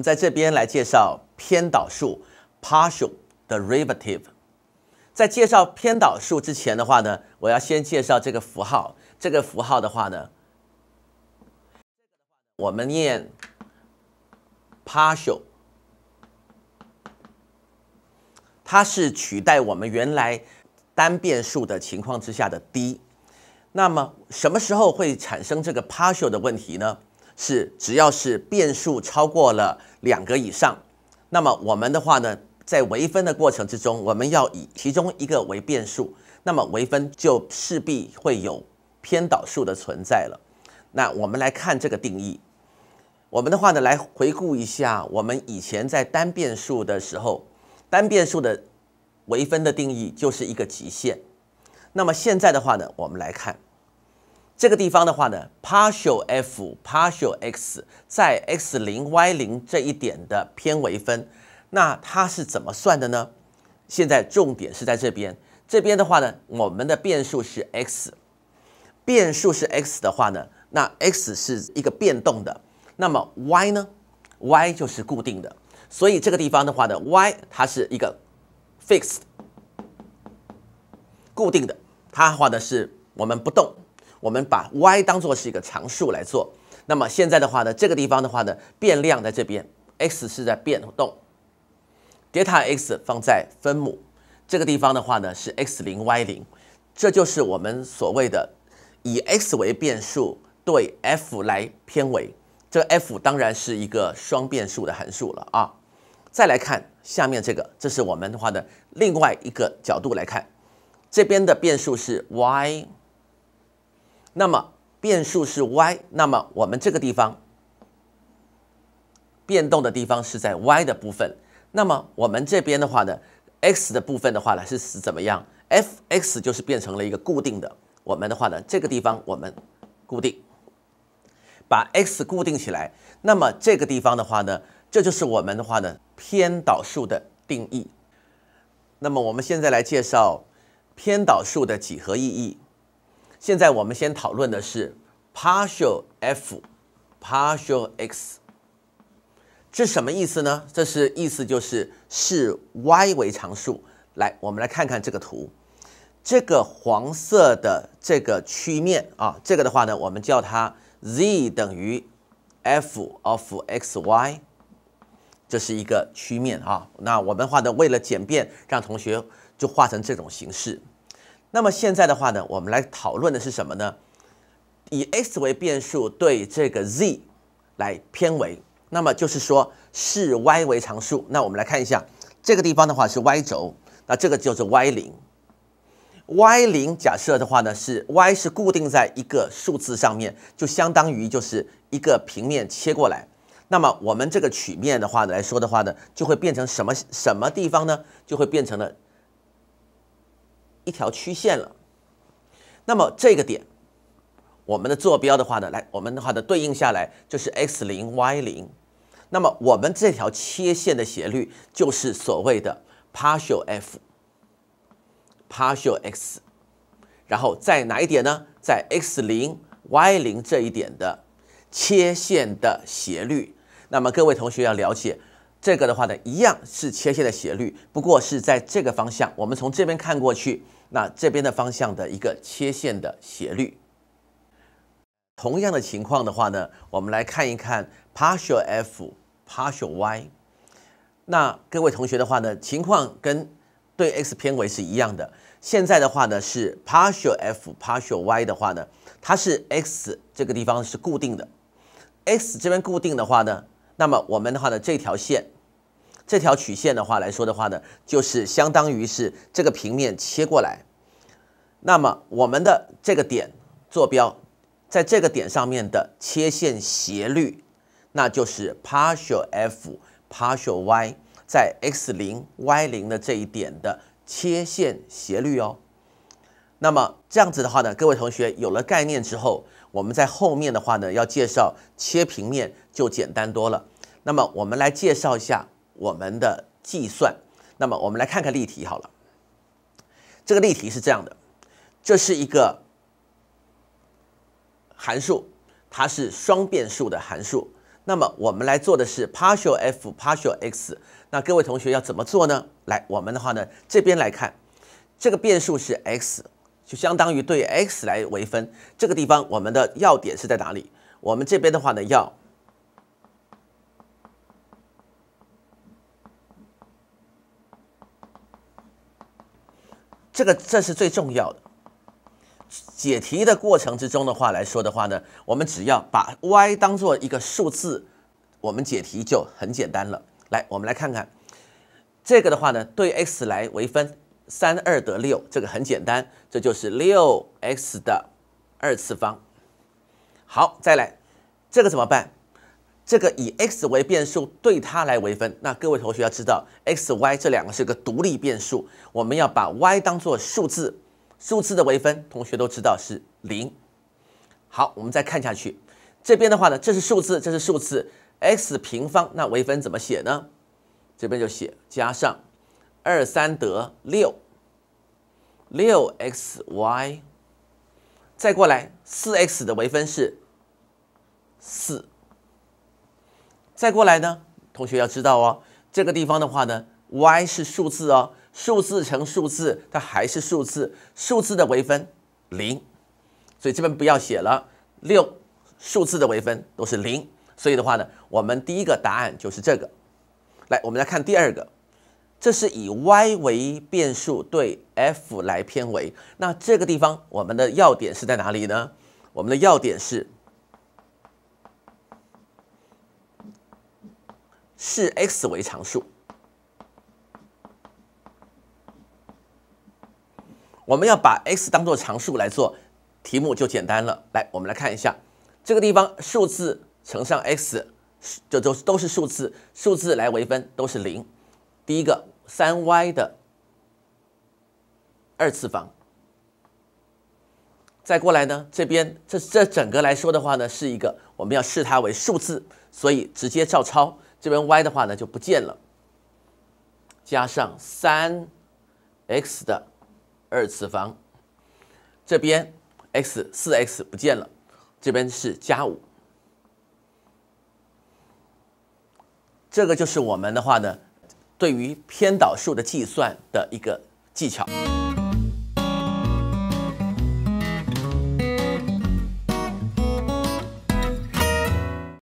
们在这边来介绍偏导数 （partial derivative）。在介绍偏导数之前的话呢，我要先介绍这个符号。这个符号的话呢，我们念 “partial”，它是取代我们原来单变数的情况之下的 “d”。那么，什么时候会产生这个 “partial” 的问题呢？是只要是变数超过了两个以上，那么我们的话呢，在微分的过程之中，我们要以其中一个为变数，那么微分就势必会有偏导数的存在了。那我们来看这个定义，我们的话呢，来回顾一下我们以前在单变数的时候，单变数的微分的定义就是一个极限。那么现在的话呢，我们来看。这个地方的话呢，partial f partial x 在 x 零 y 零这一点的偏微分，那它是怎么算的呢？现在重点是在这边，这边的话呢，我们的变数是 x，变数是 x 的话呢，那 x 是一个变动的，那么 y 呢？y 就是固定的，所以这个地方的话呢，y 它是一个 fixed 固定的，它画的是我们不动。我们把 y 当做是一个常数来做，那么现在的话呢，这个地方的话呢，变量在这边，x 是在变动，delta x 放在分母，这个地方的话呢是 x 零 y 零，这就是我们所谓的以 x 为变数对 f 来偏微，这 f 当然是一个双变数的函数了啊。再来看下面这个，这是我们的话的另外一个角度来看，这边的变数是 y。那么，变数是 y，那么我们这个地方变动的地方是在 y 的部分。那么我们这边的话呢，x 的部分的话呢是是怎么样？f(x) 就是变成了一个固定的。我们的话呢，这个地方我们固定，把 x 固定起来。那么这个地方的话呢，这就是我们的话呢偏导数的定义。那么我们现在来介绍偏导数的几何意义。现在我们先讨论的是 partial f partial x，这什么意思呢？这是意思就是是 y 为常数。来，我们来看看这个图，这个黄色的这个曲面啊，这个的话呢，我们叫它 z 等于 f of x y，这是一个曲面啊。那我们的话呢，为了简便，让同学就画成这种形式。那么现在的话呢，我们来讨论的是什么呢？以 x 为变数，对这个 z 来偏为，那么就是说视 y 为常数。那我们来看一下这个地方的话是 y 轴，那这个就是 y 零。y 零假设的话呢是 y 是固定在一个数字上面，就相当于就是一个平面切过来。那么我们这个曲面的话来说的话呢，就会变成什么什么地方呢？就会变成了。一条曲线了，那么这个点，我们的坐标的话呢，来我们的话的对应下来就是 (x0, y0)。那么我们这条切线的斜率就是所谓的 partial f partial x，然后在哪一点呢？在 (x0, y0) 这一点的切线的斜率。那么各位同学要了解。这个的话呢，一样是切线的斜率，不过是在这个方向。我们从这边看过去，那这边的方向的一个切线的斜率。同样的情况的话呢，我们来看一看 partial f partial y。那各位同学的话呢，情况跟对 x 偏为是一样的。现在的话呢，是 partial f partial y 的话呢，它是 x 这个地方是固定的。x 这边固定的话呢？那么我们的话呢，这条线，这条曲线的话来说的话呢，就是相当于是这个平面切过来。那么我们的这个点坐标，在这个点上面的切线斜率，那就是 partial f partial y 在 x 零 y 零的这一点的切线斜率哦。那么这样子的话呢，各位同学有了概念之后，我们在后面的话呢，要介绍切平面就简单多了。那么我们来介绍一下我们的计算。那么我们来看看例题好了。这个例题是这样的，这是一个函数，它是双变数的函数。那么我们来做的是 partial f partial x。那各位同学要怎么做呢？来，我们的话呢，这边来看，这个变数是 x，就相当于对 x 来微分。这个地方我们的要点是在哪里？我们这边的话呢要。这个这是最重要的。解题的过程之中的话来说的话呢，我们只要把 y 当做一个数字，我们解题就很简单了。来，我们来看看这个的话呢，对 x 来为分，三二得六，这个很简单，这就是六 x 的二次方。好，再来这个怎么办？这个以 x 为变数，对它来微分。那各位同学要知道，x、y 这两个是个独立变数，我们要把 y 当做数字，数字的微分，同学都知道是零。好，我们再看下去，这边的话呢，这是数字，这是数字，x 平方，那微分怎么写呢？这边就写加上二三得六，六 x y。再过来四 x 的微分是四。再过来呢，同学要知道哦，这个地方的话呢，y 是数字哦，数字乘数字，它还是数字，数字的微分零，所以这边不要写了，六数字的微分都是零，所以的话呢，我们第一个答案就是这个。来，我们来看第二个，这是以 y 为变数对 f 来偏微，那这个地方我们的要点是在哪里呢？我们的要点是。视 x 为常数，我们要把 x 当做常数来做，题目就简单了。来，我们来看一下这个地方，数字乘上 x，这都都是数字，数字来微分都是零。第一个三 y 的二次方，再过来呢，这边这这整个来说的话呢，是一个我们要视它为数字，所以直接照抄。这边 y 的话呢就不见了，加上三 x 的二次方，这边 x 四 x 不见了，这边是加五，这个就是我们的话呢，对于偏导数的计算的一个技巧。